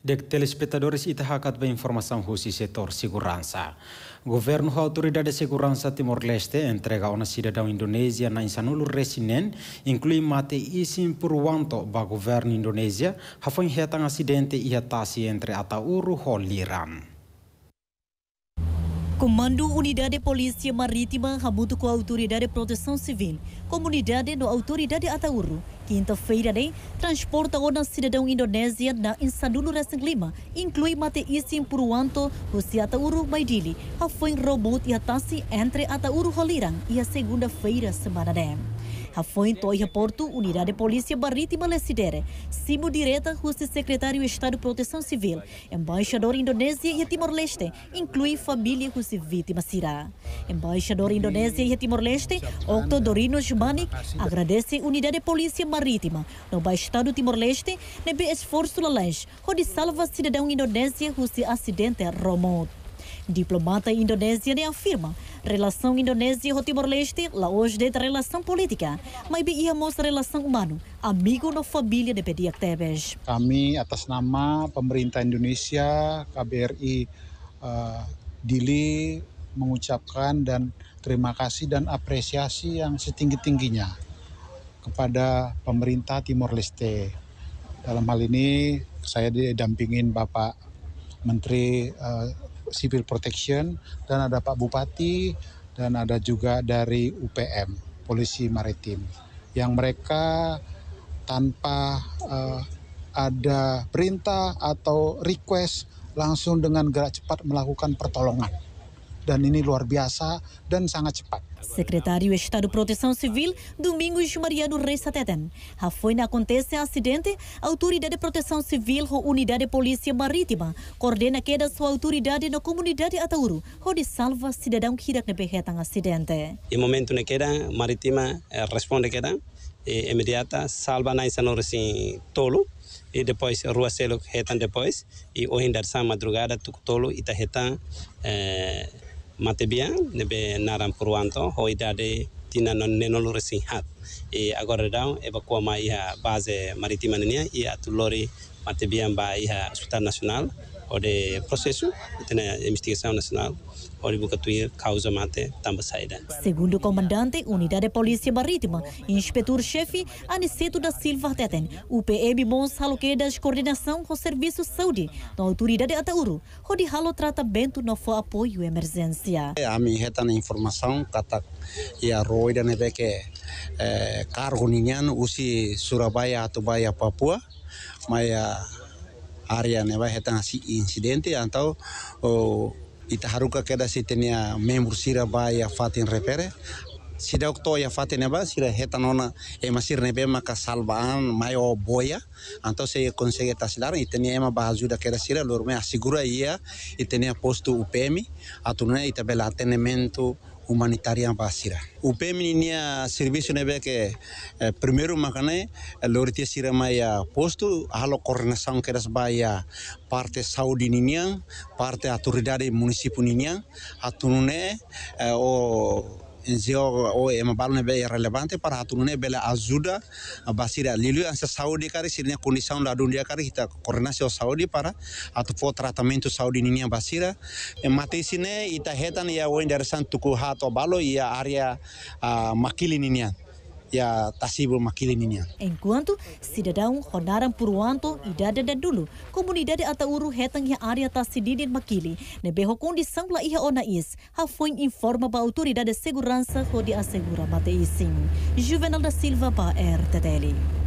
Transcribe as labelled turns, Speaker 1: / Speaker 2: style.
Speaker 1: Dek telespectadores hakat ba informação husi setor siguransa. Governo ho Autoridade de Segurança Timor-Leste entrega una uma cidadão Indonesia na Insanulu Resinen, inclui mate isim por wanto ba governo Indonesia, hafan hetang asidente tasi entre uru ho Liran.
Speaker 2: Comando Unidade Polícia Marítima rabuto com a Autoridade de Proteção Civil, comunidade da Autoridade Atauru, Quinta-feira, né? transporta ona cidadão indonésia na Insanulu Racing Lima, inclui mate Puruanto, por anto, Rússia Atauro Maidili, a foi robot e a entre Atauru Holirang e a segunda-feira semana, né? Foi então Porto, Unidade de Polícia Marítima Lecidere, Simo Direta, Russo Secretário de Estado de Proteção Civil, Embaixador Indonésia e Timor-Leste, inclui família Russo vítima Sirá. Embaixador Indonésia e Timor-Leste, Octo Dorino Jumani, agradece Unidade de Polícia Marítima, no Estado Timor-Leste, nebe esforço lalange, onde salva cidadão Indonésia Russo acidente remoto. Diplomata Indonésia afirma Relação Indonésia-Timor-Leste, e laos de relação política, mas iamos relação humano, amigo na família de Pedia Tebes.
Speaker 3: Kami atas nama pemerintah Indonesia, KBRI uh, eh, Dili, mengucapkan dan terima kasih dan apresiasi yang setinggi-tingginya kepada pemerintah Timor Leste. Dalam hal ini saya didampingin Bapak Menteri eh, Civil Protection dan ada Pak Bupati dan ada juga dari UPM Polisi Maritim yang mereka tanpa uh, ada perintah atau request langsung dengan gerak cepat melakukan pertolongan dan ini
Speaker 2: luar biasa dan sangat cepat. Secretário Estado Proteção Civil, Domingos Mariano Reis Sateten. Afoina acontece acidente, a Autoridade de Proteção Civil ou Unidade de Polícia Marítima coordena queda sua autoridade na comunidade Atauru, onde salva cidadão que irá neberretan acidente.
Speaker 4: Em momento na queda, Marítima eh, responde queda e, eh, imediata, salva na insanor assim tolo, e depois Rua Selo retan depois, e hoje em dia, madrugada, tucutolo e tá retan eh, matebian nebe naram kurwanto hoidade tina non nenol resi hat e agora dão evacua ma iha base marítima nia e atulori matebian ba a hospital nacional ode processo tena investigação nacional ode bucatuir causa mate tamba saída
Speaker 2: segundo o comandante unidade polícia marítima inspetor chefe Aniceto da Silva Teten o PM Bons das coordenação com o serviço de saúde na autoridade Atauru ode halo tratamento não foi apoio emergência
Speaker 1: a minha reta na informação kata e a roida neve que Kargo eh, kar huningan usi Surabaya atau Baya Papua maya area eh, neba hetang si insidente atau oh, ita haruka keda tenia member Surabaya fatin repere sida okto ya fatin neba eh, sira hetanona ema sir nebe maka salvaan mayo boya anto se consegue tasilar itenia ema bahajuda keda sira lorme asigura ia itenia posto upemi atuna ita tenementu humanitarian basira upemi nia servicio nebe ke eh, primeiro makane eh, lorite sirama ya posto halo coordinação keras a parte saudi ninya parte autoridade municipio ninya atunune eh, o enzio o ema balu nebe irrelevante para hatunune bela azuda eh, basira lilu ansa Saudi kari sirine condição da dunia kari kita koordinasi o Saudi para atu fo tratamento Saudi ninia basira eh, mate sine ita hetan ia o enderesan tuku hato balo ya area ah, makili ninia ya tahsibul makilinnya.
Speaker 2: Enkuantu cidadão ronaram por anto idada dan dulu, comunidade uru hetang ya área tahsidinin makili, neberro kondi sangla iha ona is, ha informa ba autoridade de seguransa rodi asegura mate isin. Juvenal da Silva ba RTL.